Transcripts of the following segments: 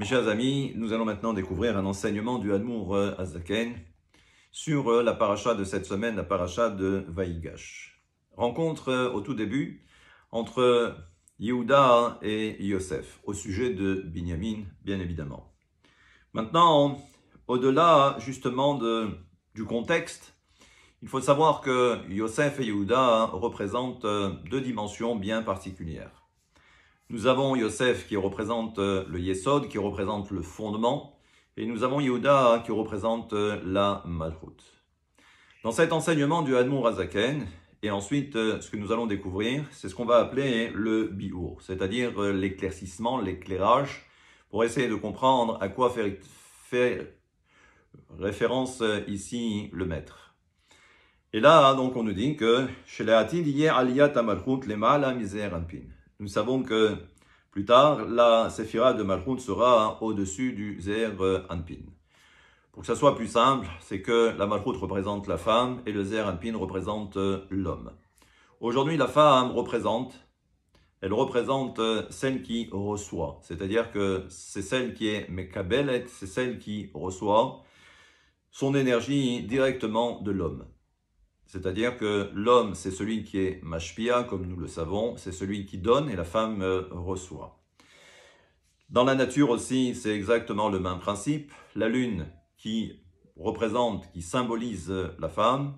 Mes chers amis, nous allons maintenant découvrir un enseignement du Hanmour euh, Azaken sur euh, la paracha de cette semaine, la paracha de Vaïgash. Rencontre euh, au tout début entre Yehuda et Yosef au sujet de Binyamin, bien évidemment. Maintenant, au-delà justement de, du contexte, il faut savoir que Yosef et Yehuda représentent deux dimensions bien particulières. Nous avons Yosef qui représente euh, le Yesod, qui représente le fondement, et nous avons Yehuda hein, qui représente euh, la Malchut. Dans cet enseignement du Hadmour Azaken, et ensuite euh, ce que nous allons découvrir, c'est ce qu'on va appeler le Biour, c'est-à-dire l'éclaircissement, l'éclairage, pour essayer de comprendre à quoi fait, référence ici le maître. Et là, donc, on nous dit que chez les Hatid, hier, Aliyat Lema, la misère, Anpin. Nous savons que plus tard, la séphira de Malchut sera au-dessus du Zer Anpin. Pour que ça soit plus simple, c'est que la Malchut représente la femme et le Zer Anpin représente euh, l'homme. Aujourd'hui, la femme représente, elle représente euh, celle qui reçoit, c'est-à-dire que c'est celle qui est Mekabelet, c'est celle qui reçoit son énergie directement de l'homme. C'est-à-dire que l'homme, c'est celui qui est mashpia, comme nous le savons, c'est celui qui donne et la femme euh, reçoit. Dans la nature aussi, c'est exactement le même principe. La lune qui représente, qui symbolise euh, la femme,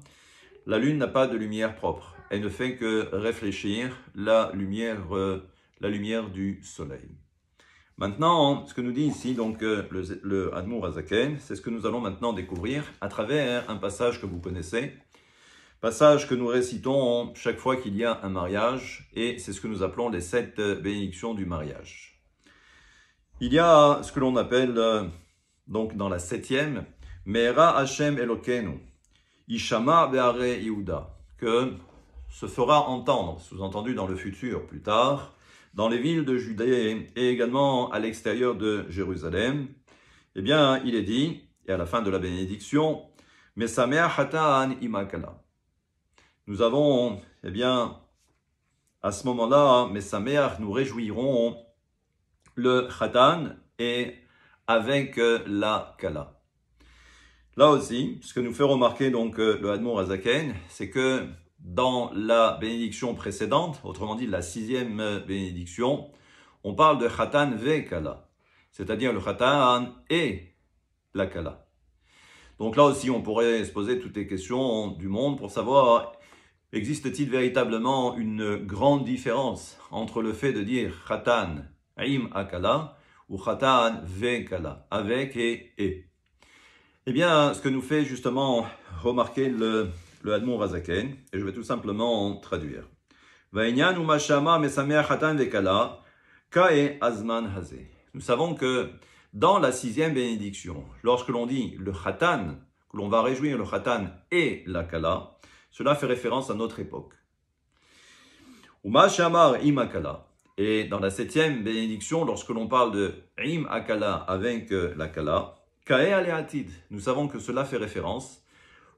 la lune n'a pas de lumière propre. Elle ne fait que réfléchir la lumière, euh, la lumière du soleil. Maintenant, ce que nous dit ici donc le, le Azaken, c'est ce que nous allons maintenant découvrir à travers un passage que vous connaissez, Passage que nous récitons chaque fois qu'il y a un mariage, et c'est ce que nous appelons les sept bénédictions du mariage. Il y a ce que l'on appelle, euh, donc dans la septième, Meera Hashem Elokenu, Ishama Be'are Yehuda, que se fera entendre, sous-entendu dans le futur, plus tard, dans les villes de Judée et également à l'extérieur de Jérusalem. Eh bien, il est dit, et à la fin de la bénédiction, Mesamea Hatan Imakala nous avons, eh bien, à ce moment-là, mes mère nous réjouirons le Khatan et avec euh, la Kala. Là aussi, ce que nous fait remarquer donc euh, le Hadmour Azaken, c'est que dans la bénédiction précédente, autrement dit la sixième euh, bénédiction, on parle de Khatan ve Kala, c'est-à-dire le Khatan et la Kala. Donc là aussi, on pourrait se poser toutes les questions du monde pour savoir existe-t-il véritablement une grande différence entre le fait de dire khatan im akala ou khatan vekala, avec et et. Eh bien, ce que nous fait justement remarquer le, le Admon Razaken, et je vais tout simplement traduire. E nous savons que dans la sixième bénédiction, lorsque l'on dit le khatan, que l'on va réjouir le khatan et la kala, cela fait référence à notre époque. Uma shamar im akala. Et dans la septième bénédiction, lorsque l'on parle de im akala avec euh, la kala, kae nous savons que cela fait référence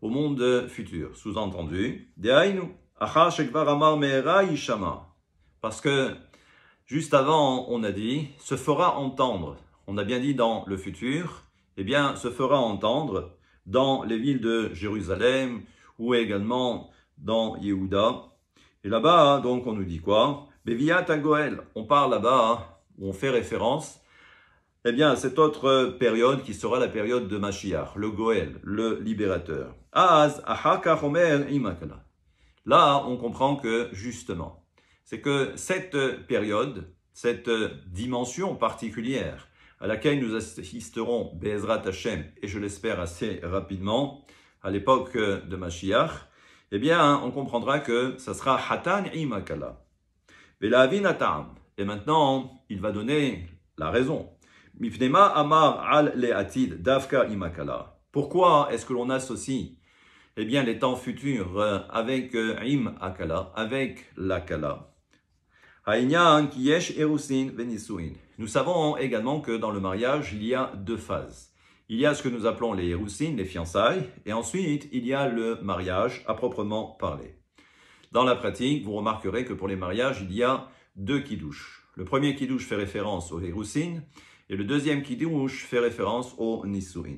au monde futur. Sous-entendu, Parce que juste avant, on a dit, se fera entendre on a bien dit dans le futur, eh bien, se fera entendre dans les villes de Jérusalem ou également dans Yehuda. Et là-bas, donc, on nous dit quoi ta Goel, on parle là-bas, on fait référence, eh bien, à cette autre période qui sera la période de Mashiach, le Goel, le libérateur. Là, on comprend que, justement, c'est que cette période, cette dimension particulière à laquelle nous assisterons Bezrat Hashem, et je l'espère assez rapidement, à l'époque euh, de Mashiach, eh bien, hein, on comprendra que ça sera Hatan Imakala. Et maintenant, il va donner la raison. Mifnema Amar al Imakala. Pourquoi est-ce que l'on associe eh bien, les temps futurs euh, avec euh, Im Akala, avec l'Akala nous savons également que dans le mariage, il y a deux phases. Il y a ce que nous appelons les héroussines, les fiançailles, et ensuite il y a le mariage à proprement parler. Dans la pratique, vous remarquerez que pour les mariages, il y a deux kidouches. Le premier kidouche fait référence aux héroussines, et le deuxième kidouche fait référence aux Nisuin.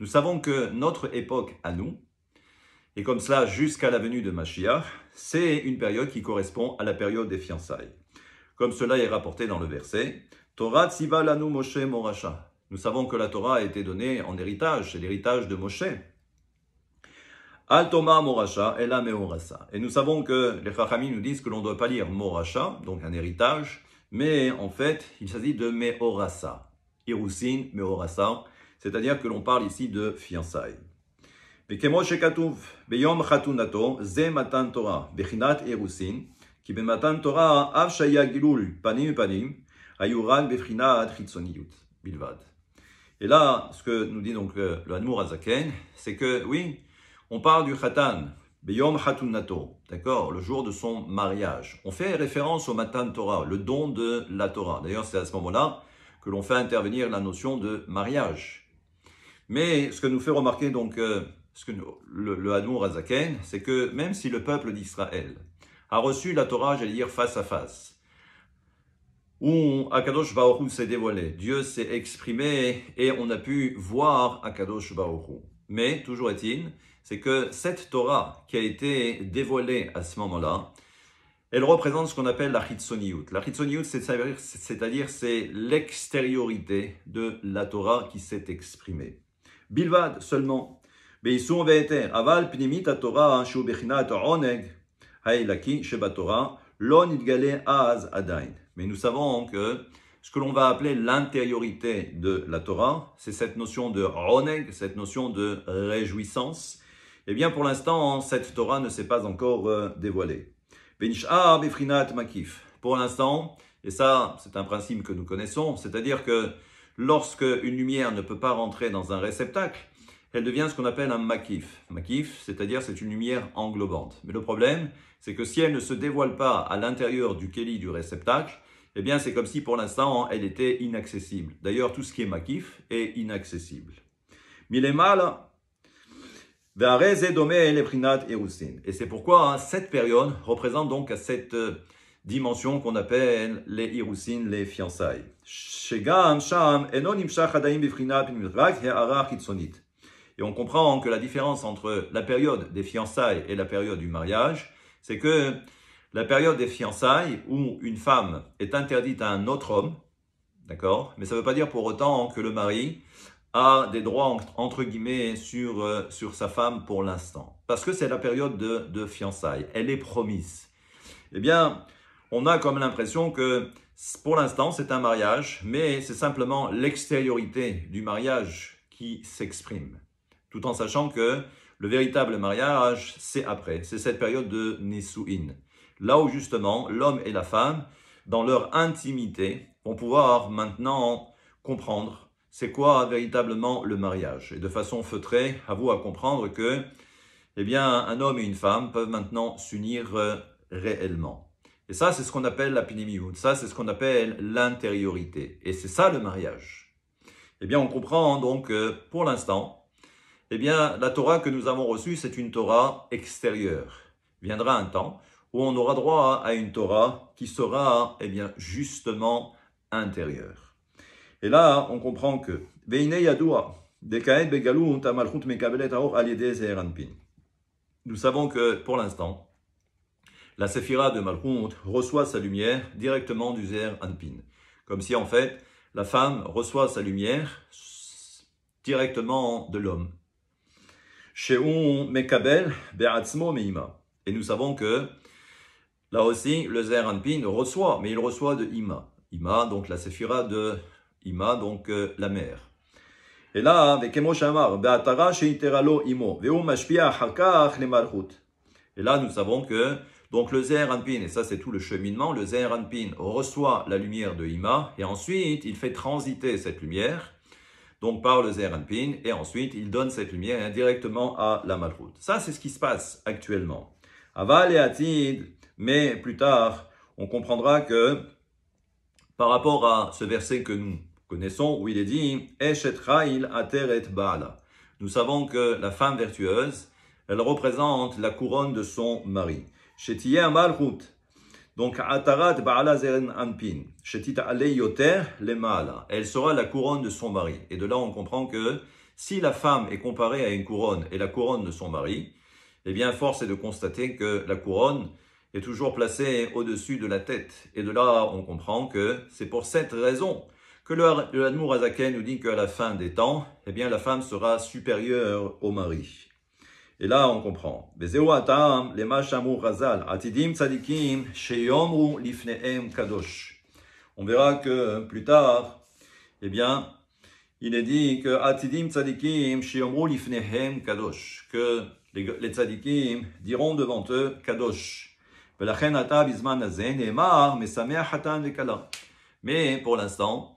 Nous savons que notre époque à nous, et comme cela, jusqu'à la venue de Mashiach, c'est une période qui correspond à la période des fiançailles. Comme cela est rapporté dans le verset, Torah tziva lanu Moshe moracha. Nous savons que la Torah a été donnée en héritage, c'est l'héritage de Moshe. Al Toma moracha ela meorasa. Et nous savons que les Chachamim nous disent que l'on ne doit pas lire Morasha, donc un héritage, mais en fait, il s'agit de meorasa. Irusin meorasa, c'est-à-dire que l'on parle ici de fiançailles. Et là, ce que nous dit donc le, euh, le Hanmour Azaken, c'est que oui, on parle du Khatan, d'accord, le jour de son mariage. On fait référence au Matan Torah, le don de la Torah. D'ailleurs, c'est à ce moment-là que l'on fait intervenir la notion de mariage. Mais ce que nous fait remarquer donc euh, ce que le, le Razakhen, c'est que même si le peuple d'Israël a reçu la Torah, j'allais dire face à face, où Akadosh Baruch s'est dévoilé, Dieu s'est exprimé et on a pu voir Akadosh Baruch Mais, toujours est-il, c'est que cette Torah qui a été dévoilée à ce moment-là, elle représente ce qu'on appelle la Hitsoniyut. La Hitsoniyut, c'est-à-dire c'est l'extériorité de la Torah qui s'est exprimée. Bilvad seulement, mais nous savons que ce que l'on va appeler l'intériorité de la Torah, c'est cette notion de roneg, cette notion de réjouissance. Eh bien, pour l'instant, cette Torah ne s'est pas encore euh, dévoilée. Pour l'instant, et ça, c'est un principe que nous connaissons, c'est-à-dire que lorsque une lumière ne peut pas rentrer dans un réceptacle, elle devient ce qu'on appelle un makif. Makif, c'est-à-dire c'est une lumière englobante. Mais le problème, c'est que si elle ne se dévoile pas à l'intérieur du keli du réceptacle, eh bien c'est comme si pour l'instant elle était inaccessible. D'ailleurs, tout ce qui est makif est inaccessible. Milemal, et c'est pourquoi cette période représente donc cette dimension qu'on appelle les irusines, les fiançailles. Et on comprend que la différence entre la période des fiançailles et la période du mariage, c'est que la période des fiançailles où une femme est interdite à un autre homme, d'accord Mais ça ne veut pas dire pour autant que le mari a des droits entre guillemets sur, euh, sur sa femme pour l'instant. Parce que c'est la période de, de, fiançailles, elle est promise. Eh bien, on a comme l'impression que pour l'instant c'est un mariage, mais c'est simplement l'extériorité du mariage qui s'exprime tout en sachant que le véritable mariage, c'est après, c'est cette période de Nisuin, là où justement l'homme et la femme, dans leur intimité, vont pouvoir maintenant comprendre c'est quoi véritablement le mariage. Et de façon feutrée, à vous à comprendre que, eh bien, un homme et une femme peuvent maintenant s'unir euh, réellement. Et ça, c'est ce qu'on appelle la ça, c'est ce qu'on appelle l'intériorité. Et c'est ça le mariage. Eh bien, on comprend donc euh, pour l'instant, eh bien, la Torah que nous avons reçue, c'est une Torah extérieure. Viendra un temps où on aura droit à une Torah qui sera, eh bien, justement intérieure. Et là, on comprend que Nous savons que pour l'instant, la séphira de Malchut reçoit sa lumière directement du Zer Anpin. Comme si en fait, la femme reçoit sa lumière directement de l'homme. Et nous savons que là aussi, le Zer Anpin reçoit, mais il reçoit de Ima. Ima, donc la séphira de Ima, donc euh, la mère. Et là, avec Imo, Et là, nous savons que donc le Zer Anpin, et ça c'est tout le cheminement, le Zer Anpin reçoit la lumière de Ima, et ensuite il fait transiter cette lumière donc par le Zeranpin, et ensuite il donne cette lumière indirectement hein, à la malroute. Ça, c'est ce qui se passe actuellement. Aval et Atid, mais plus tard, on comprendra que par rapport à ce verset que nous connaissons, où il est dit Eshet Ateret bala » Nous savons que la femme vertueuse, elle représente la couronne de son mari. Malchut, donc, Atarat Baala Zeren Anpin, Yoter Elle sera la couronne de son mari. Et de là, on comprend que si la femme est comparée à une couronne et la couronne de son mari, eh bien, force est de constater que la couronne est toujours placée au-dessus de la tête. Et de là, on comprend que c'est pour cette raison que le, Azaken nous dit qu'à la fin des temps, eh bien, la femme sera supérieure au mari. Et là, on comprend. Bezewatam lemachamur hazal atidim tzadikim sheyomru lifneihem kadosh. On verra que plus tard, eh bien, il est dit que atidim tzadikim sheyomru lifneihem kadosh, que les tzadikim diront devant eux kadosh. Velachen atab izman azen emar, mais sa mère attend de cela. Mais pour l'instant.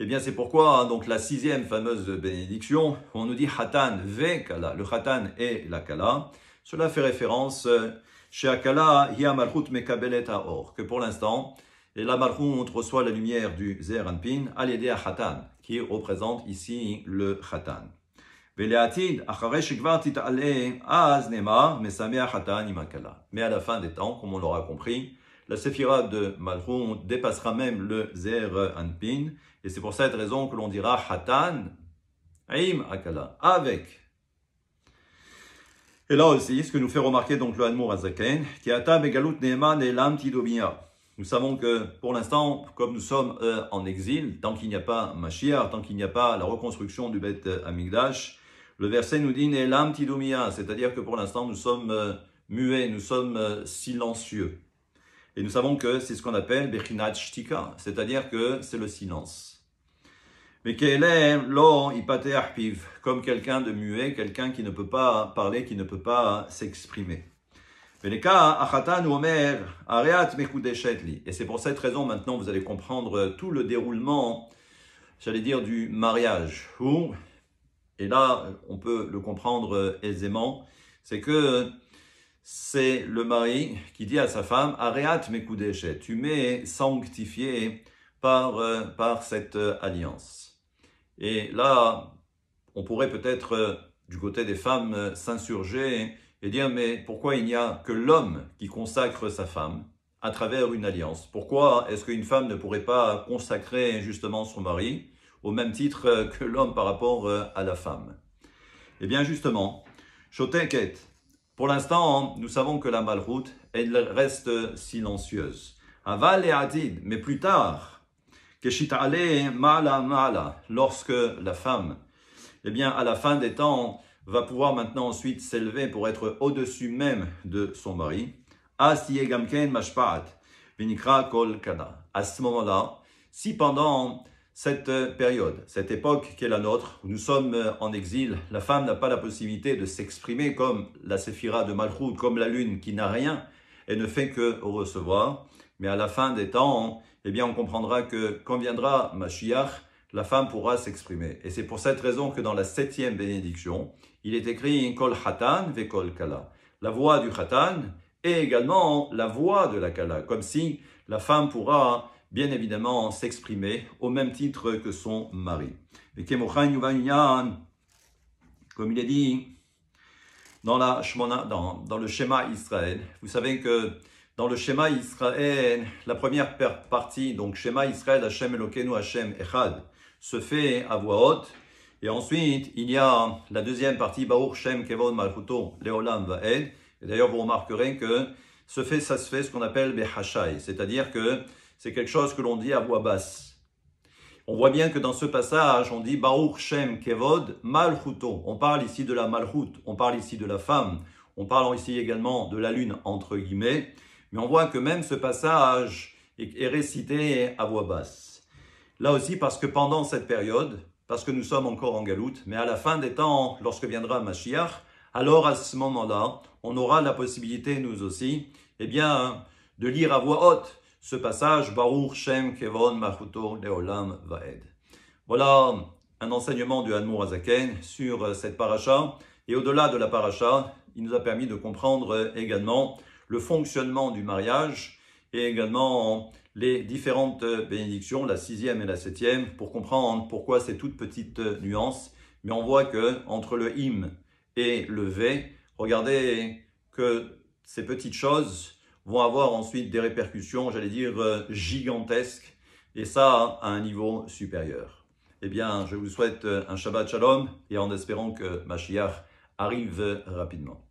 Eh bien, c'est pourquoi, hein, donc, la sixième fameuse bénédiction, on nous dit Hatan ve Kala. Le Hatan et la Kala. Cela fait référence euh, chez Akala, Hiya Malchut Mekabelet or » que pour l'instant, la Malchut reçoit la lumière du Zeranpin, à à Hatan, qui représente ici le Hatan. Mais à la fin des temps, comme on l'aura compris, la séphira de Malchut dépassera même le Zer Anpin. Et c'est pour cette raison que l'on dira Hatan Aim Akala, avec. Et là aussi, ce que nous fait remarquer donc le Hanmour Azaken, qui Ata Neeman et Tidomia. Nous savons que pour l'instant, comme nous sommes euh, en exil, tant qu'il n'y a pas Mashiach, tant qu'il n'y a pas la reconstruction du Beth Amigdash, le verset nous dit Lam Tidomia, c'est-à-dire que pour l'instant, nous sommes euh, muets, nous sommes euh, silencieux. Et nous savons que c'est ce qu'on appelle Bechinat Shtika, c'est-à-dire que c'est le silence. Mais est lo piv, comme quelqu'un de muet, quelqu'un qui ne peut pas parler, qui ne peut pas s'exprimer. Et c'est pour cette raison maintenant vous allez comprendre tout le déroulement, j'allais dire, du mariage. Et là, on peut le comprendre aisément, c'est que c'est le mari qui dit à sa femme Areat mekudeshet, tu m'es sanctifié par, euh, par cette euh, alliance. Et là, on pourrait peut-être, euh, du côté des femmes, s'insurger et dire Mais pourquoi il n'y a que l'homme qui consacre sa femme à travers une alliance Pourquoi est-ce qu'une femme ne pourrait pas consacrer justement son mari au même titre que l'homme par rapport à la femme Eh bien, justement, t'inquiète, pour l'instant, nous savons que la malroute, elle reste silencieuse. Aval et Adid, mais plus tard, Mala Mala, lorsque la femme, eh bien, à la fin des temps, va pouvoir maintenant ensuite s'élever pour être au-dessus même de son mari. Gamken Kol À ce moment-là, si pendant cette période, cette époque qui est la nôtre, où nous sommes en exil, la femme n'a pas la possibilité de s'exprimer comme la séphira de Malchut, comme la lune qui n'a rien et ne fait que recevoir. Mais à la fin des temps, eh bien, on comprendra que quand viendra Mashiach, la femme pourra s'exprimer. Et c'est pour cette raison que dans la septième bénédiction, il est écrit Kol Hatan ve Kala. La voix du Hatan et également la voix de la Kala, comme si la femme pourra bien évidemment, s'exprimer au même titre que son mari. Comme il est dit dans, la dans, le schéma Israël, vous savez que dans le schéma Israël, la première partie, donc schéma Israël, Hashem Elokeinu, Hashem Echad, se fait à voix haute. Et ensuite, il y a la deuxième partie, Baruch Shem Kevon Malchuto, Leolam Vaed. Et d'ailleurs, vous remarquerez que ce fait, ça se fait ce qu'on appelle Behashai, c'est-à-dire que c'est quelque chose que l'on dit à voix basse. On voit bien que dans ce passage, on dit Baruch Shem Kevod Malchuto. On parle ici de la Malchut, on parle ici de la femme, on parle ici également de la lune, entre guillemets, mais on voit que même ce passage est récité à voix basse. Là aussi parce que pendant cette période, parce que nous sommes encore en galoute, mais à la fin des temps, lorsque viendra Mashiach, alors à ce moment-là, on aura la possibilité, nous aussi, eh bien, de lire à voix haute ce passage Baruch Shem Kevon Machuto Leolam Vaed. Voilà un enseignement du Hanmour Azaken sur euh, cette paracha. Et au-delà de la paracha, il nous a permis de comprendre euh, également le fonctionnement du mariage et également les différentes euh, bénédictions, la sixième et la septième, pour comprendre pourquoi ces toutes petites nuances. Mais on voit que entre le him et le v, regardez que ces petites choses vont avoir ensuite des répercussions, j'allais dire, euh, gigantesques, et ça hein, à un niveau supérieur. Eh bien, je vous souhaite euh, un Shabbat Shalom, et en espérant que Mashiach arrive rapidement.